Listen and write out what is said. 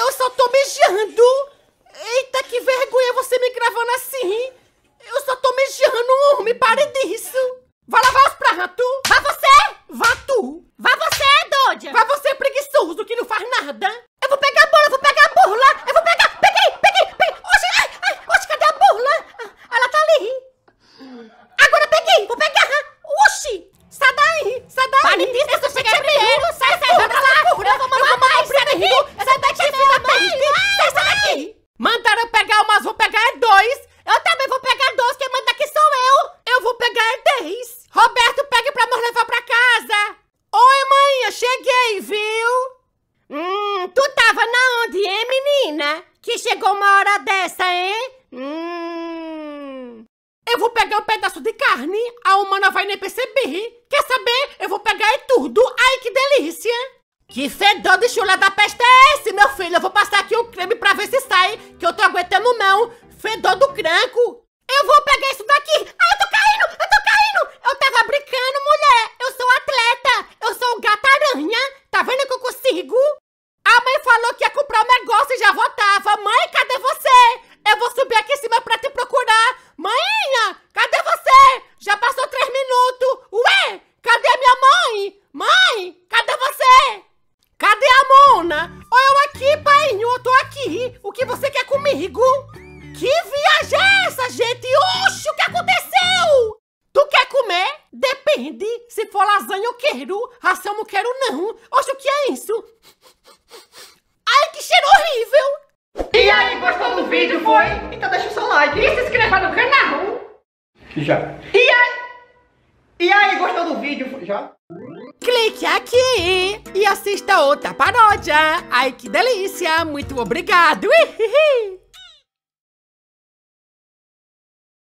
Eu só tô mijando! Eita, que vergonha você me gravando assim! Eu só tô mijando, me pare disso! Vai lavar os pratos! Vá você! Vá tu! Vá você, doida! Vá você, preguiçoso, que não faz nada! Eu vou pegar a bola, vou Ei, viu? Hum, tu tava na onde, hein, menina? Que chegou uma hora dessa, hein? Hum. Eu vou pegar um pedaço de carne, a humana vai nem perceber. Quer saber? Eu vou pegar e tudo. Ai, que delícia! Que fedor de chula da peste é esse, meu filho? Eu vou passar aqui um creme pra ver se sai, que eu tô aguentando não. Fedor do branco. Eu vou pegar isso daqui. o que você quer comigo? Que viagem é essa, gente? Oxe, o que aconteceu? Tu quer comer? Depende. Se for lasanha, eu quero. Ração, ah, não quero, não. Oxe, o que é isso? Ai, que cheiro horrível! E aí, gostou do vídeo, foi? Então deixa o seu like e se inscreva no canal. Já. E aí? E aí, gostou do vídeo? Já? clique aqui e assista outra paródia. Ai, que delícia! Muito obrigado!